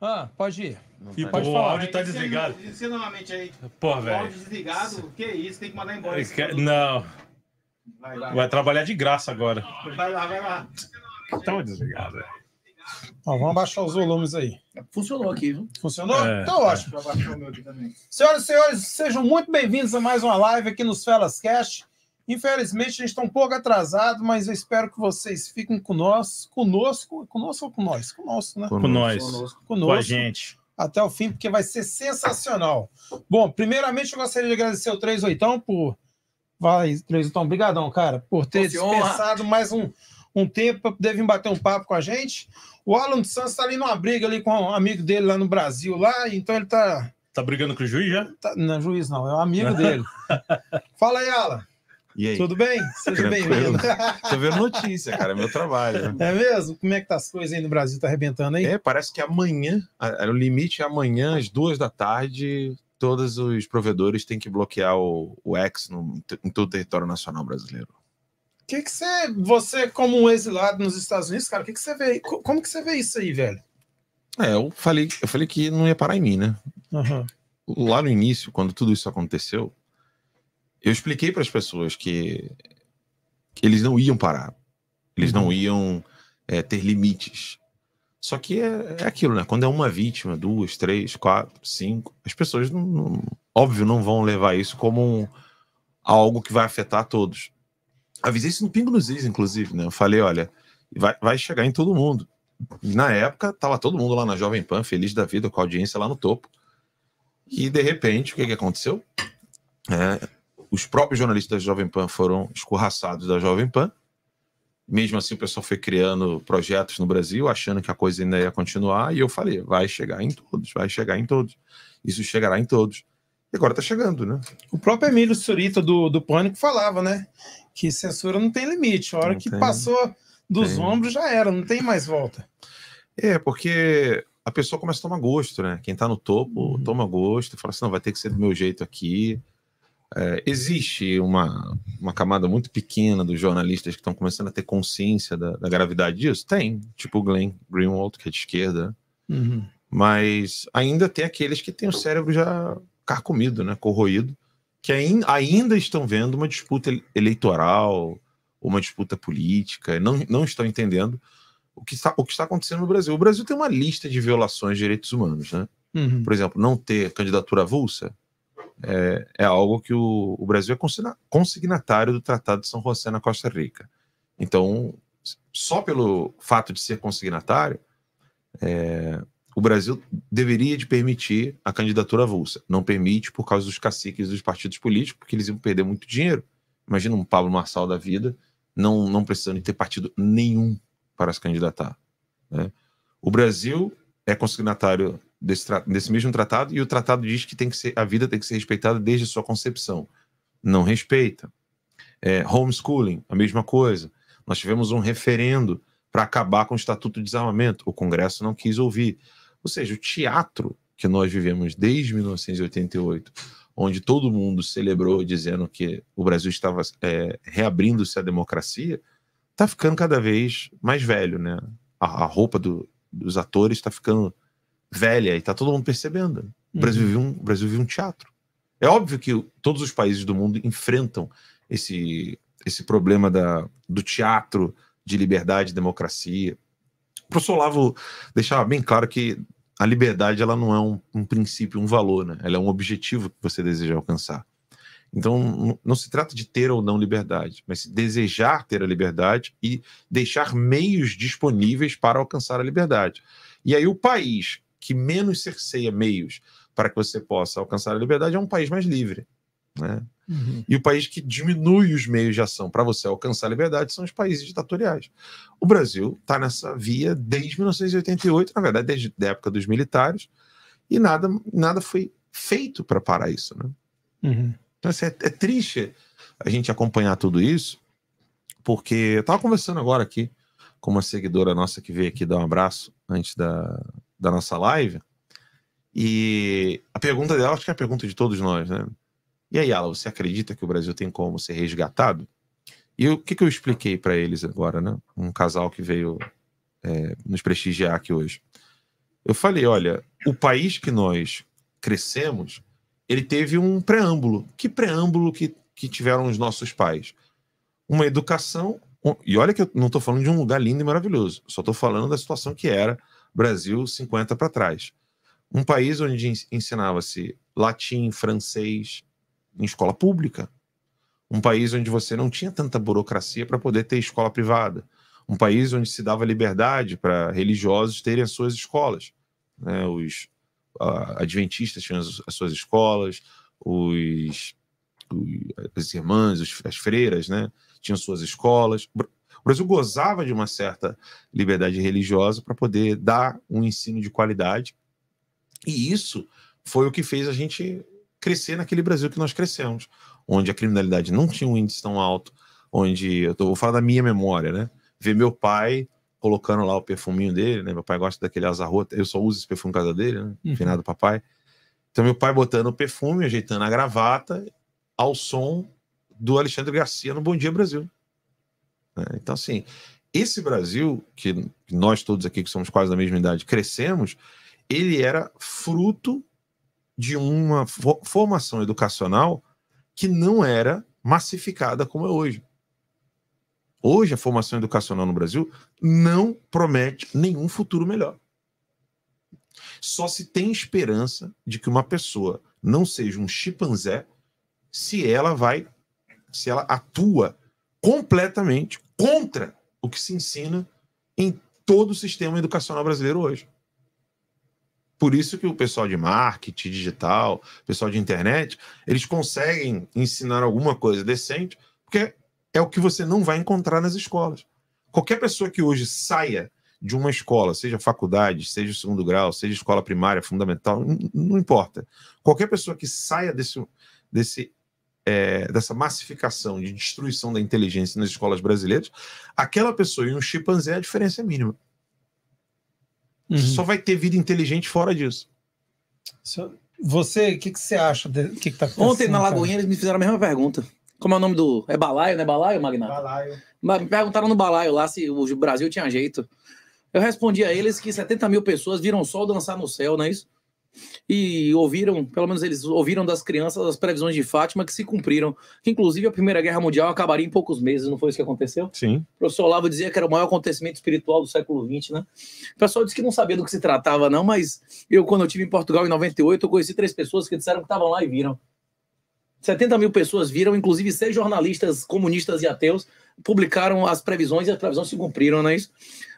Ah, pode ir. E tá pode o áudio tá desligado. Você novamente aí. Pô, velho. áudio desligado, O que é isso, tem que mandar embora. É, não. Vai, vai, trabalhar de graça agora. Vai lá, vai lá. Tão tá desligado, velho. Ó, vamos abaixar os volumes aí. Funcionou aqui, viu? Funcionou? É, então é. ótimo. É. Senhoras e senhores, sejam muito bem-vindos a mais uma live aqui nos Felas Cast. Infelizmente, a gente está um pouco atrasado, mas eu espero que vocês fiquem conosco, conosco, conosco ou com nós? Conosco, né? Conosco. Conosco. conosco. Com a gente. Até o fim, porque vai ser sensacional. Bom, primeiramente eu gostaria de agradecer o oitão por. Vai, oitão obrigadão, cara, por ter dispensado honra. mais um, um tempo para poder vir bater um papo com a gente. O Alan Santos está ali numa briga ali com um amigo dele lá no Brasil, lá, então ele está. Tá brigando com o juiz já? Tá, não, é juiz não, é um amigo dele. Fala aí, Alan. Tudo bem? Seja bem-vindo. Tô vendo notícia, cara, é meu trabalho. Né? É mesmo? Como é que tá as coisas aí no Brasil? Tá arrebentando aí? É, parece que amanhã, o limite é amanhã, às duas da tarde, todos os provedores têm que bloquear o, o X no, em todo o território nacional brasileiro. O que que você, você como um exilado nos Estados Unidos, cara, o que que você vê? Como que você vê isso aí, velho? É, eu falei, eu falei que não ia parar em mim, né? Uhum. Lá no início, quando tudo isso aconteceu, eu expliquei para as pessoas que, que, eles não iam parar, eles não uhum. iam é, ter limites. Só que é, é, aquilo, né? Quando é uma vítima, duas, três, quatro, cinco, as pessoas, não, não, óbvio, não vão levar isso como um, algo que vai afetar todos. Avisei isso no Pingo nos Is, inclusive, né? Eu falei, olha, vai, vai chegar em todo mundo. Na época, tava todo mundo lá na Jovem Pan, feliz da vida, com a audiência lá no topo. E, de repente, o que, que aconteceu? É, os próprios jornalistas da Jovem Pan foram escorraçados da Jovem Pan. Mesmo assim, o pessoal foi criando projetos no Brasil, achando que a coisa ainda ia continuar. E eu falei: vai chegar em todos, vai chegar em todos. Isso chegará em todos. E agora está chegando, né? O próprio Emílio Surita do, do Pânico falava, né? Que censura não tem limite. A hora não que tem, passou dos tem. ombros já era, não tem mais volta. É, porque a pessoa começa a tomar gosto, né? Quem está no topo uhum. toma gosto, fala assim: não, vai ter que ser do meu jeito aqui é, existe uma, uma camada muito pequena dos jornalistas que estão começando a ter consciência da, da, gravidade disso? Tem, tipo o Glenn Greenwald, que é de esquerda. Uhum. Mas ainda tem aqueles que têm o cérebro já carcomido, né, corroído, que ainda estão vendo uma disputa eleitoral, uma disputa política, não, não estão entendendo o que, está, o que está acontecendo no Brasil. O Brasil tem uma lista de violações de direitos humanos, né? Uhum. Por exemplo, não ter candidatura avulsa é, é algo que o, o, Brasil é consignatário do Tratado de São José na Costa Rica. Então, só pelo fato de ser consignatário, é, o Brasil deveria de permitir a candidatura avulsa. Não permite por causa dos caciques dos partidos políticos, porque eles iam perder muito dinheiro. Imagina um Pablo Marçal da vida não, não precisando ter partido nenhum para se candidatar. Né? O Brasil é consignatário desse, desse mesmo tratado, e o tratado diz que, tem que ser, a vida tem que ser respeitada desde a sua concepção. Não respeita. É, homeschooling, a mesma coisa. Nós tivemos um referendo para acabar com o Estatuto de Desarmamento. O Congresso não quis ouvir. Ou seja, o teatro que nós vivemos desde 1988, onde todo mundo celebrou dizendo que o Brasil estava é, reabrindo-se à democracia, está ficando cada vez mais velho, né? A, a roupa do, dos atores está ficando velha e tá todo mundo percebendo. O, uhum. Brasil vive um, o Brasil vive um teatro. É óbvio que todos os países do mundo enfrentam esse, esse problema da, do teatro de liberdade e democracia. O professor Lavo deixava bem claro que a liberdade ela não é um, um princípio, um valor, né? ela é um objetivo que você deseja alcançar. Então, não se trata de ter ou não liberdade, mas desejar ter a liberdade e deixar meios disponíveis para alcançar a liberdade. E aí, o país que menos cerceia meios para que você possa alcançar a liberdade é um país mais livre. Né? Uhum. E o país que diminui os meios de ação para você alcançar a liberdade são os países ditatoriais. O Brasil está nessa via desde 1988, na verdade, desde a época dos militares, e nada, nada foi feito para parar isso. Né? Uhum. Então, assim, é, é, triste a gente acompanhar tudo isso, porque eu estava conversando agora aqui com uma seguidora nossa que veio aqui dar um abraço antes da, da nossa live. E a pergunta dela, acho que é a pergunta de todos nós, né? E aí, Ala, você acredita que o Brasil tem como ser resgatado? E o que, que eu expliquei para eles agora, né? Um casal que veio é, nos prestigiar aqui hoje. Eu falei, olha, o país que nós crescemos, ele teve um preâmbulo. Que preâmbulo que, que tiveram os nossos pais? Uma educação, e olha que eu não estou falando de um lugar lindo e maravilhoso, só estou falando da situação que era Brasil 50 para trás. Um país onde ensinava-se latim, francês em escola pública. Um país onde você não tinha tanta burocracia para poder ter escola privada. Um país onde se dava liberdade para religiosos terem as suas escolas. Né? Os uh, adventistas tinham as, as suas escolas, os as irmãs, as freiras, né? Tinham suas escolas. O Brasil gozava de uma certa liberdade religiosa para poder dar um ensino de qualidade. E isso foi o que fez a gente crescer naquele Brasil que nós crescemos, onde a criminalidade não tinha um índice tão alto, onde eu tô, vou falar da minha memória, né? Ver meu pai colocando lá o perfuminho dele, né? Meu pai gosta daquele azarrota, eu só uso esse perfume por casa dele, né? Uhum. Finado papai. Então, meu pai botando o perfume, ajeitando a gravata, ao som do Alexandre Garcia no Bom Dia Brasil. Né? Então, assim, esse Brasil, que nós todos aqui que somos quase da mesma idade crescemos, ele era fruto de uma formação educacional que não era massificada como é hoje. Hoje, a formação educacional no Brasil não promete nenhum futuro melhor. Só se tem esperança de que uma pessoa não seja um chimpanzé se ela vai, se ela atua completamente contra o que se ensina em todo o sistema educacional brasileiro hoje. Por isso que o pessoal de marketing digital, pessoal de internet, eles conseguem ensinar alguma coisa decente, porque é o que você não vai encontrar nas escolas. Qualquer pessoa que hoje saia de uma escola, seja faculdade, seja segundo grau, seja escola primária, fundamental, não importa. Qualquer pessoa que saia desse, desse é, dessa massificação de destruição da inteligência nas escolas brasileiras, aquela pessoa e um chimpanzé, a diferença é mínima. Uhum. Só vai ter vida inteligente fora disso. Você, o que, que você acha? De, que que tá Ontem na Lagoinha cara? eles me fizeram a mesma pergunta. Como é o nome do. É balaio, não é balaio, Magnata? Balaio. Me perguntaram no balaio lá se o Brasil tinha jeito. Eu respondi a eles que 70 mil pessoas viram o sol dançar no céu, não é isso? e ouviram, pelo menos eles ouviram das crianças as previsões de Fátima que se cumpriram, que inclusive a Primeira Guerra Mundial acabaria em poucos meses, não foi isso que aconteceu? Sim. O professor Olavo dizia que era o maior acontecimento espiritual do século XX, né? O pessoal disse que não sabia do que se tratava, não, mas eu, quando eu estive em Portugal em 98, eu conheci três pessoas que disseram que estavam lá e viram. 70 mil pessoas viram, inclusive seis jornalistas comunistas e ateus, publicaram as previsões e as previsões se cumpriram, não é isso?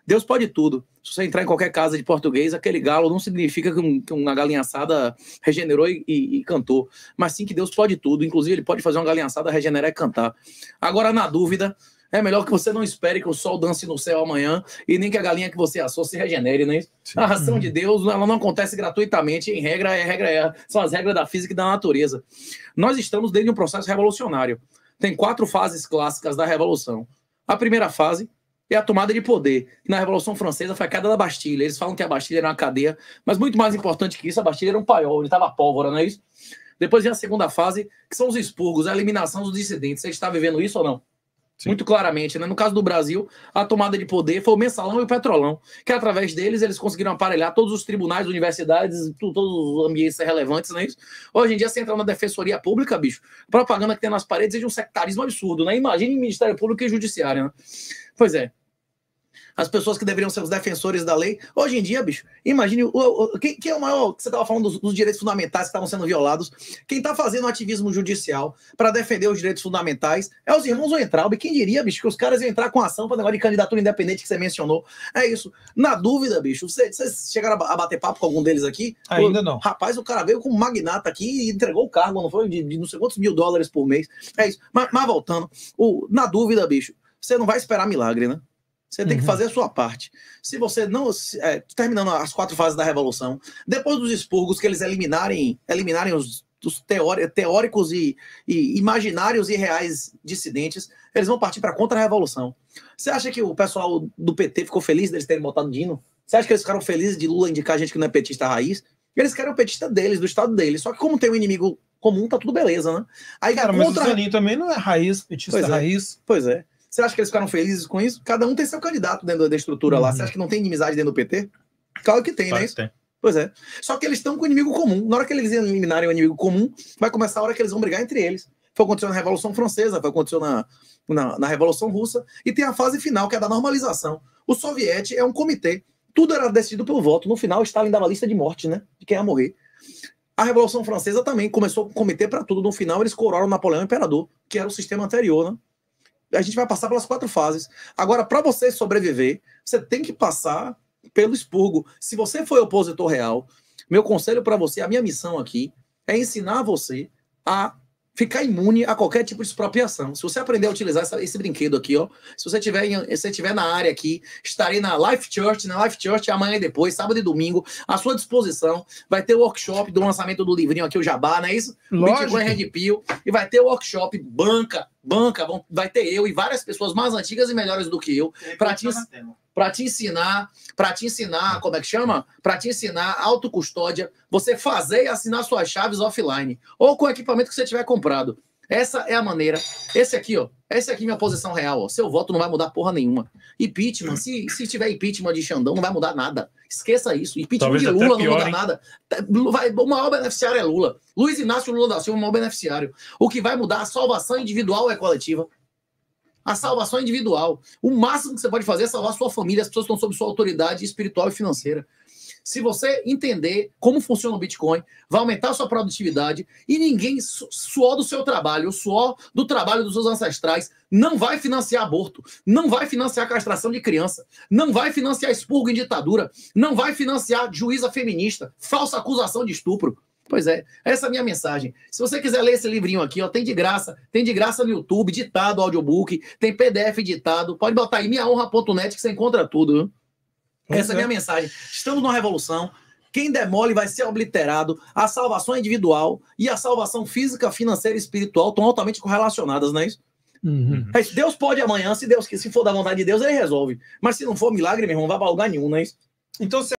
Deus pode tudo. Se você entrar em qualquer casa de português, aquele galo não significa que, um, que uma galinha assada regenerou e, e, e, cantou, mas sim que Deus pode tudo. Inclusive, ele pode fazer uma galinha assada regenerar e cantar. Agora, na dúvida, é melhor que você não espere que o sol dance no céu amanhã e nem que a galinha que você assou se regenere, né? A ração de uhum. Deus, ela não acontece gratuitamente, em regra é regra é. São as regras da física e da natureza. Nós estamos dentro de um processo revolucionário tem quatro fases clássicas da Revolução. A primeira fase é a tomada de poder. Na Revolução Francesa foi a queda da Bastilha. Eles falam que a Bastilha era uma cadeia, mas muito mais importante que isso, a Bastilha era um paiol, ele estava pólvora, não é isso? Depois vem a segunda fase, que são os expurgos, a eliminação dos dissidentes. Você está vivendo isso ou não? Sim. Muito claramente, né? No caso do Brasil, a tomada de poder foi o mensalão e o petrolão, que através deles eles conseguiram aparelhar todos os tribunais, universidades, todos os ambientes relevantes, não é isso? Hoje em dia, você entra na defensoria pública, bicho, propaganda que tem nas paredes é de um sectarismo absurdo, né? Imagine Ministério Público e Judiciário, né? Pois é as pessoas que deveriam ser os defensores da lei. Hoje em dia, bicho, imagine o, o quem, quem, é o maior. Que você estava falando dos, dos, direitos fundamentais que estavam sendo violados. Quem está fazendo ativismo judicial para defender os direitos fundamentais é os irmãos Weintraub. Quem diria, bicho, que os caras iam entrar com ação para negócio de candidatura independente que você mencionou? É isso. Na dúvida, bicho, vocês, vocês chegaram a bater papo com algum deles aqui? Ainda o, não. Rapaz, o cara veio com um magnata aqui e entregou o cargo, não foi? De, de não sei quantos mil dólares por mês. É isso. Mas, mas voltando, o, na dúvida, bicho, você não vai esperar milagre, né? Você tem uhum. que fazer a sua parte. Se você não. Se, é, terminando as quatro fases da Revolução, depois dos expurgos, que eles eliminarem, eliminarem os, os teóricos e, e, imaginários e reais dissidentes, eles vão partir para a contra-revolução. Você acha que o pessoal do PT ficou feliz deles terem botado Dino? Você acha que eles ficaram felizes de Lula indicar gente que não é petista raiz? Eles querem o petista deles, do estado deles. Só que como tem um inimigo comum, tá tudo beleza, né? Aí, Cara, contra... mas o Zanin também não é raiz, petista pois é. raiz. Pois é. Você acha que eles ficaram felizes com isso? Cada um tem seu candidato dentro da estrutura uhum. lá. Você uhum. acha que não tem inimizade dentro do PT? Claro que tem, né? claro né? Que tem. Pois é. Só que eles estão com o inimigo comum. Na hora que eles eliminarem o inimigo comum, vai começar a hora que eles vão brigar entre eles. Foi aconteceu na Revolução Francesa, foi aconteceu na, na, na Revolução Russa. E tem a fase final, que é a da normalização. O soviete é um comitê. Tudo era decidido pelo voto. No final, Stalin dava lista de morte, né? De quem ia morrer. A Revolução Francesa também começou com um comitê para tudo. No final, eles coroaram Napoleão Imperador, que era o sistema anterior, né? a gente vai passar pelas quatro fases. Agora, para você sobreviver, você tem que passar pelo expurgo. Se você foi opositor real, meu conselho para você, a minha missão aqui é ensinar você a ficar imune a qualquer tipo de expropriação. Se você aprender a utilizar essa, esse brinquedo aqui, ó, se você tiver, em, se tiver na área aqui, estarei na Life Church, na Life Church amanhã e depois, sábado e domingo, à sua disposição. Vai ter o workshop do lançamento do livrinho aqui, o Jabá, não é isso? Lógico. Bitcoin Red Pill. E vai ter o workshop Banca, banca, vão, vai ter eu e várias pessoas mais antigas e melhores do que eu para te, pra te ensinar, para te ensinar, como é que chama? Para te ensinar autocustódia, você fazer e assinar suas chaves offline ou com o equipamento que você tiver comprado. Essa é a maneira. Esse aqui, ó. Essa aqui é minha posição real, ó. Seu voto não vai mudar porra nenhuma. Impeachment, se, se tiver impeachment de Xandão, não vai mudar nada. Esqueça isso. Impeachment de Lula pior, não muda hein? nada. Tá, vai, o maior beneficiário é Lula. Luiz Inácio Lula da Silva é o maior beneficiário. O que vai mudar a salvação individual é coletiva. A salvação individual. O máximo que você pode fazer é salvar sua família, as pessoas estão sob sua autoridade espiritual e financeira. Se você entender como funciona o Bitcoin, vai aumentar a sua produtividade e ninguém suor do seu trabalho, o suor do trabalho dos seus ancestrais, não vai financiar aborto, não vai financiar castração de criança, não vai financiar expurgo em ditadura, não vai financiar juíza feminista, falsa acusação de estupro. Pois é, essa é a minha mensagem. Se você quiser ler esse livrinho aqui, ó, tem de graça, tem de graça no YouTube, ditado, audiobook, tem PDF ditado, pode botar aí minhaonra.net que você encontra tudo. Viu? Essa é a minha mensagem. Estamos numa revolução. Quem demole vai ser obliterado. A salvação individual e a salvação física, financeira e espiritual estão altamente correlacionadas, não é isso? Uhum. Deus pode amanhã, se Deus se for da vontade de Deus, ele resolve. Mas se não for milagre, meu irmão, não vai pra lugar nenhum, não é isso? Então, se